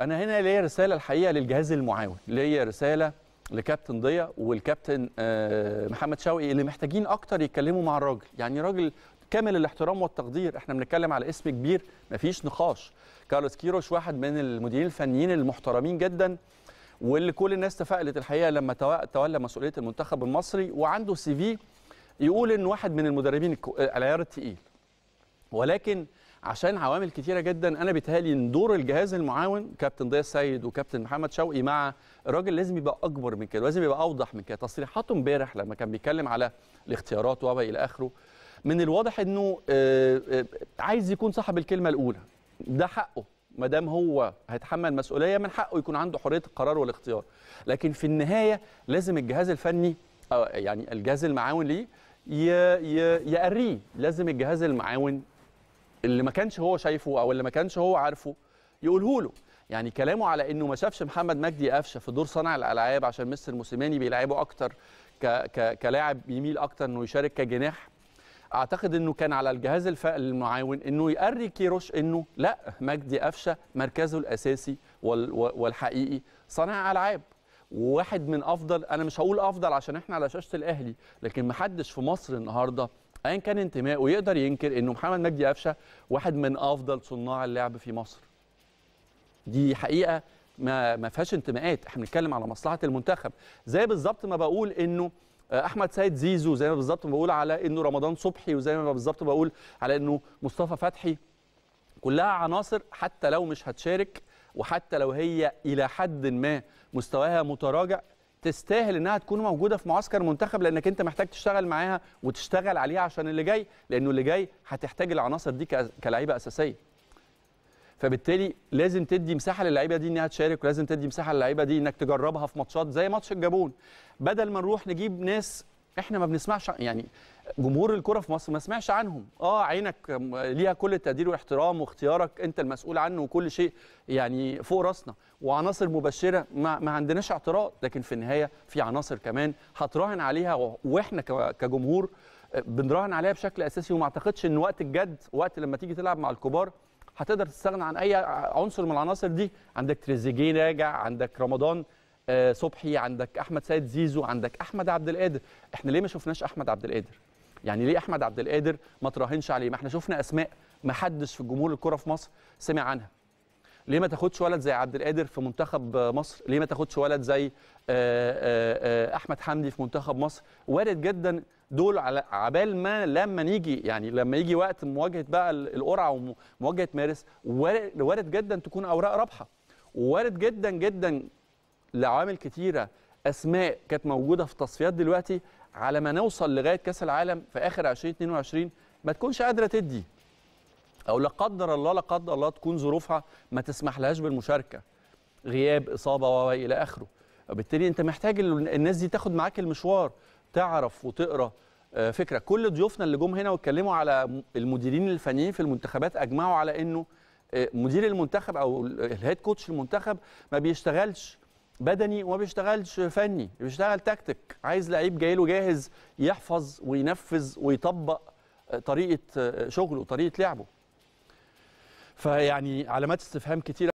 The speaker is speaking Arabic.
انا هنا ليا رساله الحقيقه للجهاز المعاون ليا رساله لكابتن ضياء والكابتن آه، محمد شوقي اللي محتاجين اكتر يتكلموا مع الراجل يعني راجل كامل الاحترام والتقدير احنا بنتكلم على اسم كبير مفيش نقاش كارلوس كيروش واحد من المديرين الفنيين المحترمين جدا واللي كل الناس تفائلت الحقيقه لما تولى مسؤوليه المنتخب المصري وعنده سي في يقول ان واحد من المدربين العيار التقيل ولكن عشان عوامل كتيره جدا انا بيتهيألي ان دور الجهاز المعاون كابتن ضياء السيد وكابتن محمد شوقي مع الراجل لازم يبقى اكبر من كده لازم يبقى اوضح من كده تصريحاته امبارح لما كان بيتكلم على الاختيارات وما الى اخره من الواضح انه آه، آه، عايز يكون صاحب الكلمه الاولى ده حقه ما دام هو هيتحمل مسؤوليه من حقه يكون عنده حريه القرار والاختيار لكن في النهايه لازم الجهاز الفني آه، يعني الجهاز المعاون ليه يقريه لازم الجهاز المعاون اللي ما كانش هو شايفه او اللي ما كانش هو عارفه يقوله له يعني كلامه على انه ما شافش محمد مجدي قفشه في دور صانع الالعاب عشان مستر موسيماني بيلعبه اكتر ك... ك... كلاعب يميل اكتر انه يشارك كجناح اعتقد انه كان على الجهاز الف... المعاون انه يقري كيروش انه لا مجدي قفشه مركزه الاساسي وال... والحقيقي صانع العاب وواحد من افضل انا مش هقول افضل عشان احنا على شاشه الاهلي لكن محدش في مصر النهارده ايا كان انتمائه يقدر ينكر انه محمد مجدي قفشه واحد من افضل صناع اللعب في مصر دي حقيقه ما ما فيهاش انتماءات احنا بنتكلم على مصلحه المنتخب زي بالظبط ما بقول انه آه، احمد سيد زيزو زي ما بالظبط ما بقول على انه رمضان صبحي وزي ما بالظبط بقول على انه مصطفى فتحي كلها عناصر حتى لو مش هتشارك وحتى لو هي الى حد ما مستواها متراجع تستاهل انها تكون موجوده في معسكر منتخب لانك انت محتاج تشتغل معاها وتشتغل عليها عشان اللي جاي لانه اللي جاي هتحتاج العناصر دي كلعيبه اساسيه فبالتالي لازم تدي مساحه للعيبه دي انها تشارك ولازم تدي مساحه للعيبه دي انك تجربها في ماتشات زي ماتش الجابون بدل ما نروح نجيب ناس احنا ما بنسمعش يعني جمهور الكره في مصر ما سمعش عنهم اه عينك ليها كل التقدير والاحترام واختيارك انت المسؤول عنه وكل شيء يعني فوق راسنا وعناصر مبشره ما, ما عندناش اعتراض لكن في النهايه في عناصر كمان هتراهن عليها واحنا كجمهور آه، بنراهن عليها بشكل اساسي وما اعتقدش ان وقت الجد وقت لما تيجي تلعب مع الكبار هتقدر تستغنى عن اي عنصر من العناصر دي عندك تريزيجيه راجع عندك رمضان آه، صبحي عندك احمد سيد زيزو عندك احمد عبد القادر احنا ليه ما شفناش احمد عبد القادر يعني ليه احمد عبد القادر ما تراهنش عليه ما احنا شفنا اسماء ما حدش في جمهور الكره في مصر سمع عنها ليه ما تاخدش ولد زي عبد القادر في منتخب مصر ليه ما تاخدش ولد زي آه، آه، احمد حمدي في منتخب مصر وارد جدا دول على عبال ما لما نيجي يعني لما يجي وقت مواجهه بقى القرعه ومواجهه مارس وارد جدا تكون اوراق رابحه وارد جدا جدا لعوامل كتيره اسماء كانت موجوده في التصفيات دلوقتي على ما نوصل لغايه كاس العالم في اخر 2022 ما تكونش قادره تدي او لا قدر الله لا قدر الله تكون ظروفها ما تسمحلهاش بالمشاركه غياب اصابه والى اخره وبالتالي انت محتاج الناس دي تاخد معاك المشوار تعرف وتقرا آه، فكره كل ضيوفنا اللي جم هنا واتكلموا على المديرين الفنيين في المنتخبات اجمعوا على انه آه، مدير المنتخب او الهيد كوتش المنتخب ما بيشتغلش بدني وما بيشتغلش فني بيشتغل تكتيك عايز لعيب جاي له جاهز يحفظ وينفذ ويطبق آه، طريقه آه، شغله طريقه لعبه فيعني علامات استفهام كتيره